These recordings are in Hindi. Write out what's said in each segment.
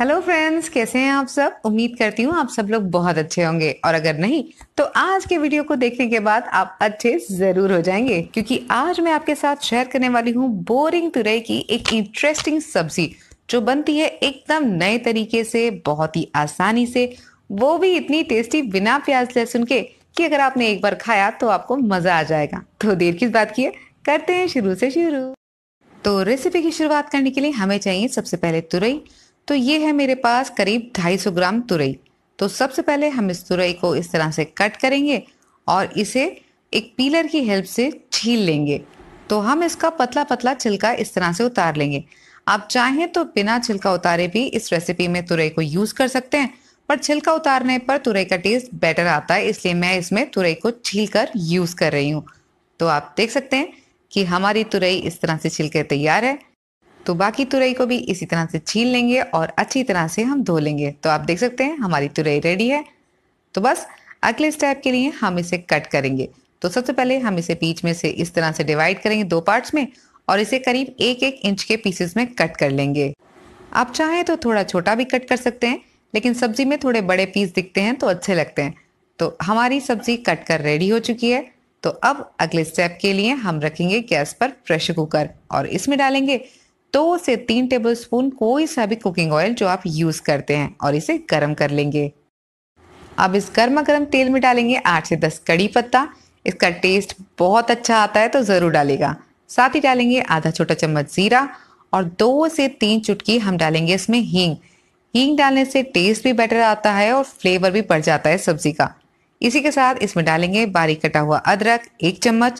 हेलो फ्रेंड्स कैसे हैं आप सब उम्मीद करती हूँ आप सब लोग बहुत अच्छे होंगे और अगर नहीं तो आज के वीडियो को देखने के बाद आप अच्छे जरूर हो जाएंगे क्योंकि आज मैं आपके साथ शेयर करने वाली हूँ बोरिंग तुरई की एक इंटरेस्टिंग सब्जी जो बनती है एकदम नए तरीके से बहुत ही आसानी से वो भी इतनी टेस्टी बिना प्याज लहसुन के कि अगर आपने एक बार खाया तो आपको मजा आ जाएगा तो देर किस बात की है करते हैं शुरू से शुरू तो रेसिपी की शुरुआत करने के लिए हमें चाहिए सबसे पहले तुरई तो ये है मेरे पास करीब 250 ग्राम तुरई तो सबसे पहले हम इस तुरई को इस तरह से कट करेंगे और इसे एक पीलर की हेल्प से छील लेंगे तो हम इसका पतला पतला छिलका इस तरह से उतार लेंगे आप चाहें तो बिना छिलका उतारे भी इस रेसिपी में तुरई को यूज़ कर सकते हैं पर छिलका उतारने पर तुरई का टेस्ट बेटर आता है इसलिए मैं इसमें तुरई को छील कर यूज़ कर रही हूँ तो आप देख सकते हैं कि हमारी तुरई इस तरह से छिलके तैयार है तो बाकी तुरई को भी इसी तरह से छील लेंगे और अच्छी तरह से हम धो लेंगे तो आप देख सकते हैं हमारी तुरई रेडी है तो बस अगले स्टेप के लिए हम इसे कट करेंगे तो सबसे पहले हम इसे बीच में से इस तरह से डिवाइड करेंगे दो पार्ट्स में और इसे करीब एक एक इंच के पीसेस में कट कर लेंगे आप चाहें तो थोड़ा छोटा भी कट कर सकते हैं लेकिन सब्जी में थोड़े बड़े पीस दिखते हैं तो अच्छे लगते हैं तो हमारी सब्जी कट कर रेडी हो चुकी है तो अब अगले स्टेप के लिए हम रखेंगे गैस पर प्रेशर कुकर और इसमें डालेंगे दो से तीन टेबलस्पून कोई सा भी कुकिंग ऑयल जो आप यूज़ करते हैं और इसे गर्म कर लेंगे अब इस गर्मा गर्म तेल में डालेंगे आठ से दस कड़ी पत्ता इसका टेस्ट बहुत अच्छा आता है तो ज़रूर डालेगा साथ ही डालेंगे आधा छोटा चम्मच ज़ीरा और दो से तीन चुटकी हम डालेंगे इसमें हींग हींग डालने से टेस्ट भी बेटर आता है और फ्लेवर भी बढ़ जाता है सब्जी का इसी के साथ इसमें डालेंगे बारीक कटा हुआ अदरक एक चम्मच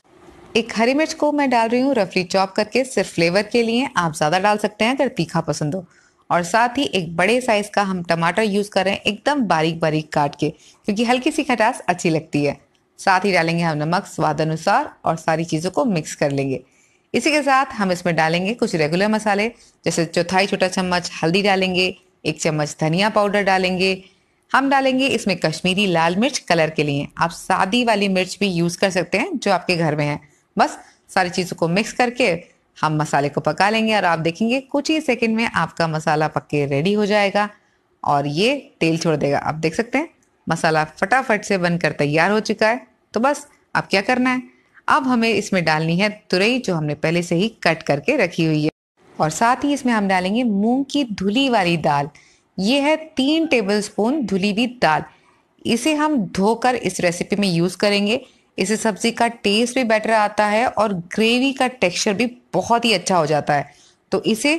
एक हरी मिर्च को मैं डाल रही हूँ रफली चॉप करके सिर्फ फ्लेवर के लिए आप ज़्यादा डाल सकते हैं अगर तीखा पसंद हो और साथ ही एक बड़े साइज का हम टमाटर यूज़ कर रहे हैं एकदम बारीक बारीक काट के क्योंकि हल्की सी खटास अच्छी लगती है साथ ही डालेंगे हम नमक स्वाद अनुसार और सारी चीज़ों को मिक्स कर लेंगे इसी के साथ हम इसमें डालेंगे कुछ रेगुलर मसाले जैसे चौथाई छोटा चम्मच हल्दी डालेंगे एक चम्मच धनिया पाउडर डालेंगे हम डालेंगे इसमें कश्मीरी लाल मिर्च कलर के लिए आप सादी वाली मिर्च भी यूज़ कर सकते हैं जो आपके घर में है बस सारी चीज़ों को मिक्स करके हम मसाले को पका लेंगे और आप देखेंगे कुछ ही सेकंड में आपका मसाला पक के रेडी हो जाएगा और ये तेल छोड़ देगा आप देख सकते हैं मसाला फटाफट से बनकर तैयार हो चुका है तो बस अब क्या करना है अब हमें इसमें डालनी है तुरई जो हमने पहले से ही कट करके रखी हुई है और साथ ही इसमें हम डालेंगे मूंग की धुली वाली दाल ये है तीन टेबल स्पून धुली हुई दाल इसे हम धोकर इस रेसिपी में यूज़ करेंगे इससे सब्जी का टेस्ट भी बेटर आता है और ग्रेवी का टेक्सचर भी बहुत ही अच्छा हो जाता है तो इसे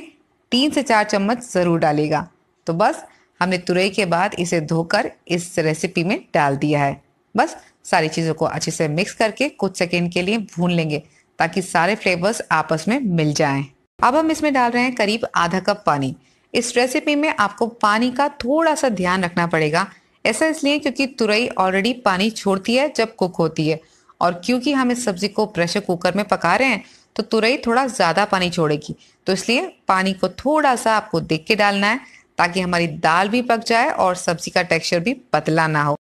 तीन से चार चम्मच ज़रूर डालेगा तो बस हमने तुरई के बाद इसे धोकर इस रेसिपी में डाल दिया है बस सारी चीज़ों को अच्छे से मिक्स करके कुछ सेकेंड के लिए भून लेंगे ताकि सारे फ्लेवर्स आपस में मिल जाएं। अब हम इसमें डाल रहे हैं करीब आधा कप पानी इस रेसिपी में आपको पानी का थोड़ा सा ध्यान रखना पड़ेगा ऐसा इसलिए क्योंकि तुरई ऑलरेडी पानी छोड़ती है जब कुक होती है और क्योंकि हम इस सब्जी को प्रेशर कुकर में पका रहे हैं तो तुरई थोड़ा ज़्यादा पानी छोड़ेगी तो इसलिए पानी को थोड़ा सा आपको देख के डालना है ताकि हमारी दाल भी पक जाए और सब्जी का टेक्सचर भी पतला ना हो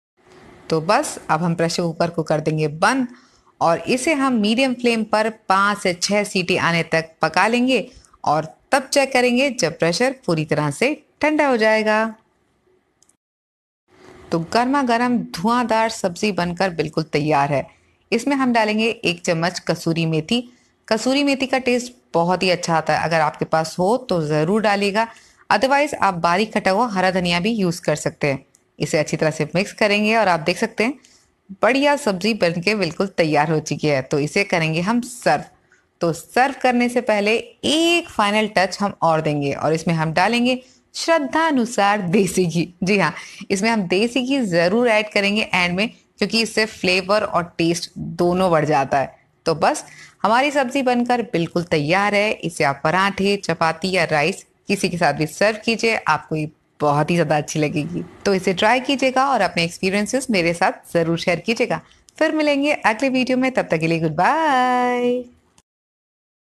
तो बस अब हम प्रेशर कुकर को कर देंगे बंद और इसे हम मीडियम फ्लेम पर पाँच से छः सीटी आने तक पका लेंगे और तब चेक करेंगे जब प्रेशर पूरी तरह से ठंडा हो जाएगा तो गर्मा गर्म धुआंधार सब्जी बनकर बिल्कुल तैयार है इसमें हम डालेंगे एक चम्मच कसूरी मेथी कसूरी मेथी का टेस्ट बहुत ही अच्छा आता है अगर आपके पास हो तो ज़रूर डालिएगा अदरवाइज आप बारीक कटा हुआ हरा धनिया भी यूज़ कर सकते हैं इसे अच्छी तरह से मिक्स करेंगे और आप देख सकते हैं बढ़िया सब्जी बन के बिल्कुल तैयार हो चुकी है तो इसे करेंगे हम सर्व तो सर्व करने से पहले एक फाइनल टच हम और देंगे और इसमें हम डालेंगे श्रद्धा अनुसार देसी घी जी हाँ इसमें हम देसी घी ज़रूर ऐड करेंगे एंड में क्योंकि इससे फ्लेवर और टेस्ट दोनों बढ़ जाता है तो बस हमारी सब्जी बनकर बिल्कुल तैयार है इसे आप पराठे चपाती या राइस किसी के साथ भी सर्व कीजिए आपको ये बहुत ही ज़्यादा अच्छी लगेगी तो इसे ट्राई कीजिएगा और अपने एक्सपीरियंसेस मेरे साथ ज़रूर शेयर कीजिएगा फिर मिलेंगे अगले वीडियो में तब तक के लिए गुड बाय